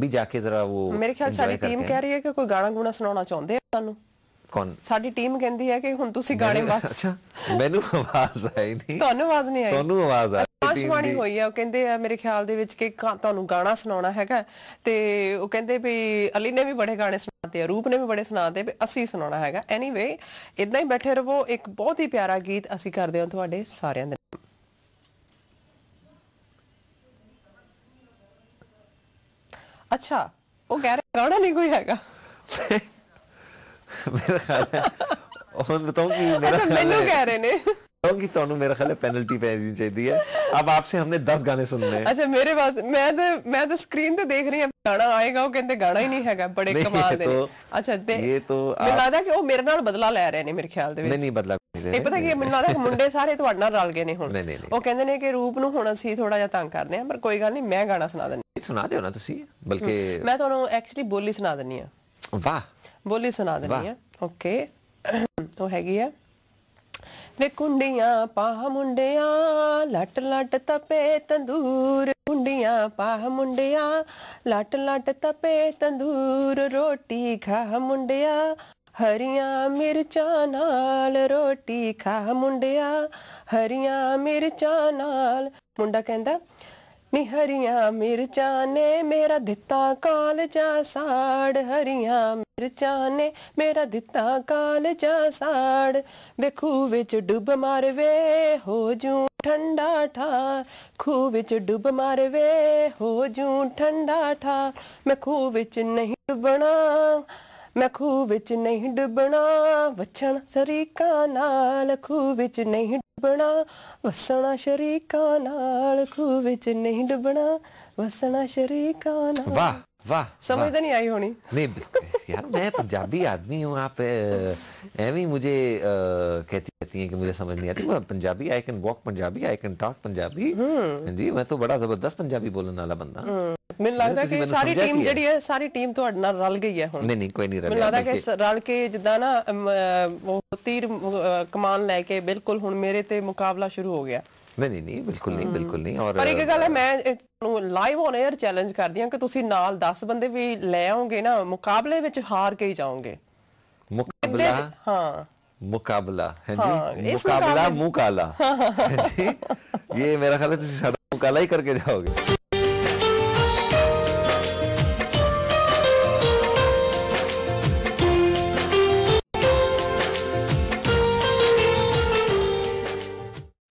ਵੀ ਜਾ ਕੇ ਜ਼ਰਾ ਉਹ ਮੇਰੇ ਖਿਆਲ ਸਾਡੀ ਟੀਮ ਕਹਿ ਰਹੀ ਹੈ ਕਿ ਕੋਈ ਗਾਣਾ ਗੁਣਾ ਸੁਣਾਉਣਾ ਚਾਹੁੰਦੇ ਆ ਸਾਨੂੰ ਕੌਣ ਸਾਡੀ ਟੀਮ ਕਹਿੰਦੀ ਹੈ ਕਿ ਹੁਣ ਤੁਸੀਂ ਗਾਣੇ ਬਸ ਅੱਛਾ ਮੈਨੂੰ ਆਵਾਜ਼ ਆਈ ਨਹੀਂ ਤੁਹਾਨੂੰ ਆਵਾਜ਼ ਨਹੀਂ ਆਈ ਤੁਹਾਨੂੰ ਆਵਾਜ਼ ਆਈ ਆਕਾਸ਼ਵਾਣੀ ਹੋਈ ਆ ਉਹ ਕਹਿੰਦੇ ਆ ਮੇਰੇ ਖਿਆਲ ਦੇ ਵਿੱਚ ਕਿ ਤੁਹਾਨੂੰ ਗਾਣਾ ਸੁਣਾਉਣਾ ਹੈਗਾ ਤੇ ਉਹ ਕਹਿੰਦੇ ਵੀ ਅਲੀ ਨੇ ਵੀ ਬੜੇ ਗਾਣੇ ਸੁਣਾਤੇ ਆ ਰੂਪ ਨੇ ਵੀ ਬੜੇ ਸੁਣਾਤੇ ਵੀ ਅਸੀਂ ਸੁਣਾਉਣਾ ਹੈਗਾ ਐਨੀਵੇ ਇਦਾਂ ਹੀ ਬੈਠੇ ਰਹੋ ਇੱਕ ਬਹੁਤ ਹੀ ਪਿਆਰਾ ਗੀਤ ਅਸੀਂ ਕਰਦੇ ਹਾਂ ਤੁਹਾਡੇ ਸਾਰਿਆਂ ਦੇ ਅੱਛਾ ਉਹ ਕਹਿ ਰਿਹਾ ਰੌਣਾ ਨਹੀਂ ਕੋਈ ਹੈਗਾ ਮੇਰਾ ਖਿਆਲ ਹੈ ਉਹ ਉਹਨਾਂ ਬਤਾਉਂ ਕਿ ਮੇਰਾ ਖਿਆਲ ਮੈਨੂੰ ਕਹਿ ਰਹੇ ਨੇ ਕਿ ਤੁਹਾਨੂੰ ਮੇਰੇ ਖਿਆਲ ਪੈਨਲਟੀ ਪੈ ਪੈਣੀ ਚਾਹੀਦੀ ਹੈ ਅਬ ਆਪਸੇ ਹਮਨੇ 10 ਗਾਣੇ ਸੁਣਨੇ ਅੱਛਾ ਮੇਰੇ ਪਾਸ ਮੈਂ ਤਾਂ ਮੈਂ ਤਾਂ ਸਕਰੀਨ ਤੇ ਦੇਖ ਰਹੀ ਹਾਂ ਗਾਣਾ ਆਏਗਾ ਉਹ ਕਹਿੰਦੇ ਗਾਣਾ ਹੀ ਨਹੀਂ ਹੈਗਾ ਬੜੇ ਕਮਾਲ ਦੇ ਨੇ ਅੱਛਾ ਤੇ ਇਹ ਤਾਂ ਮੈਨੂੰ ਲੱਗਦਾ ਕਿ ਉਹ ਮੇਰੇ ਨਾਲ ਬਦਲਾ ਲੈ ਰਹੇ ਨੇ ਮੇਰੇ ਖਿਆਲ ਦੇ ਵਿੱਚ ਨਹੀਂ ਨਹੀਂ ਬਦਲਾ ਨਹੀਂ ਪਤਾ ਕੀ ਮੈਨੂੰ ਲੱਗਦਾ ਮੁੰਡੇ ਸਾਰੇ ਤੁਹਾਡੇ ਨਾਲ ਰਲ ਗਏ ਨੇ ਹੁਣ ਉਹ ਕਹਿੰਦੇ ਨੇ ਕਿ ਰੂਪ ਨੂੰ ਹੁਣ ਅਸੀਂ ਥੋੜਾ ਜਿਹਾ ਤੰਗ ਕਰਦੇ ਆ ਪਰ ਕੋਈ ਗੱਲ ਨਹੀਂ ਮੈਂ ਗਾਣਾ ਸੁਣਾ ਦਿੰਦੀ ਸੁਣਾ ਦਿਓ ਨਾ ਤੁਸੀਂ ਬਲਕਿ ਮੈਂ ਤੁਹਾਨੂੰ ਐਕਚੁਅਲੀ ਬੋਲੀ ਸੁਣਾ ਦਿੰਨੀ ਆ ਵਾਹ ਬੋਲੀ ਸੁਣਾ ਦਿੰਨੀ ਆ ਓਕੇ ਤਾਂ ਹੈਗੀ ਆ ਵੇ ਕੁੰਡੀਆਂ ਪਾ ਮੁੰਡਿਆਂ ਲੱਟ ਲੱਟ ਤਪੇ ਤੰਦੂਰ ਮੁੰਡਿਆਂ ਪਾਹ ਮੁੰਡਿਆਂ ਲਟ ਲਟ ਤਪੇ ਤੰਦੂਰ ਰੋਟੀ ਖਾ ਮੁੰਡਿਆਂ ਹਰੀਆਂ ਮਿਰਚਾਂ ਨਾਲ ਰੋਟੀ ਖਾ ਮੁੰਡਿਆਂ ਹਰੀਆਂ ਮਿਰਚਾਂ ਨਾਲ ਮੁੰਡਾ ਕਹਿੰਦਾ ਨੀ ਹਰੀਆਂ ਮਿਰਚਾਂ ਨੇ ਮੇਰਾ ਦਿੱਤਾ ਕਾਲਜਾ ਸਾੜ ਹਰੀਆਂ ਮਿਰਚਾਂ ਨੇ ਮੇਰਾ ਦਿੱਤਾ ਕਾਲਜਾ ਸਾੜ ਵੇਖੂ ਵਿੱਚ ਡੁੱਬ ਮਾਰਵੇ ਹੋ ਜੂ ਠੰਡਾ ਠਾ ਖੂ ਵਿੱਚ ਡੁੱਬ ਮਾਰਵੇ ਹੋ ਜੂ ਠੰਡਾ ਠਾ ਮੈਂ ਖੂ ਵਿੱਚ ਨਹੀਂ ਡੁੱਬਣਾ ਮੈਂ ਖੂਹ ਵਿੱਚ ਨਹੀਂ ਡੁੱਬਣਾ ਵਛਣ ਸਰੀਕਾ ਨਾਲ ਖੂਹ ਵਿੱਚ ਨਹੀਂ ਡੁੱਬਣਾ ਵਸਣਾ ਸਰੀਕਾ ਨਾਲ ਖੂਹ ਵਿੱਚ ਨਹੀਂ ਡੁੱਬਣਾ ਵਸਣਾ ਸਰੀਕਾ ਨਾਲ ਵਾਹ ਵਾਹ ਸਮਝ ਨਹੀਂ ਆਈ ਹੋਣੀ ਨਹੀਂ ਯਾਰ ਮੈਂ ਪੰਜਾਬੀ ਆਦਮੀ ਹਾਂ आप ਐਵੇਂ मुझे ਕਹਿੰਦੇ कहती हैं कि मुझे समझ नहीं आती मैं Punjabi I can walk Punjabi I can talk Punjabi ਜੀ ਮੈਂ ਤਾਂ ਬੜਾ ਜ਼ਬਰਦਸਤ ਪੰਜਾਬੀ ਬੋਲਣ ਵਾਲਾ ਬੰਦਾ ਮੈਨੂੰ ਲੱਗਦਾ ਕਿ ਸਾਰੀ ਟੀਮ ਜਿਹੜੀ ਹੈ ਸਾਰੀ ਟੀਮ ਤੁਹਾਡੇ ਨਾਲ ਰਲ ਗਈ ਹੈ ਹੁਣ ਨਹੀਂ ਨਹੀਂ ਕੋਈ ਨਹੀਂ ਗਈ ਮੈਨੂੰ ਲੱਗਦਾ ਕਿ ਰਲ ਕੇ ਜਿੱਦਾਂ ਨਾ ਉਹ ਤੀਰ ਕਮਾਨ ਲੈ ਕੇ ਬਿਲਕੁਲ ਹੁਣ ਮੇਰੇ ਤੇ ਮੁਕਾਬਲਾ ਸ਼ੁਰੂ ਹੋ ਗਿਆ ਨਹੀਂ ਨਹੀਂ ਨਹੀਂ ਬਿਲਕੁਲ ਨਹੀਂ ਬਿਲਕੁਲ ਨਹੀਂ ਔਰ ਪਰ ਇੱਕ ਗੱਲ ਹੈ ਮੈਂ ਤੁਹਾਨੂੰ ਲਾਈਵ ਔਨ 에ਅਰ ਚੈਲੰਜ ਕਰਦੀ ਹਾਂ ਕਿ ਤੁਸੀਂ ਨਾਲ 10 ਬੰਦੇ ਵੀ ਲੈ ਆਓਗੇ ਨਾ ਮੁਕਾਬਲੇ ਵਿੱਚ ਹਾਰ ਕੇ ਹੀ ਜਾਓਗੇ ਮੁਕਾਬਲਾ ਹਾਂ ਮੁਕਾਬਲਾ ਜੀ ਮੁਕਾਬਲਾ ਮੁਕਾਲਾ ਜੀ ਇਹ ਮੇਰਾ ਖਿਆਲ ਹੈ ਤੁਸੀਂ ਸਾਡਾ ਮੁਕਾਲਾ ਹੀ ਕਰਕੇ ਜਾਓਗੇ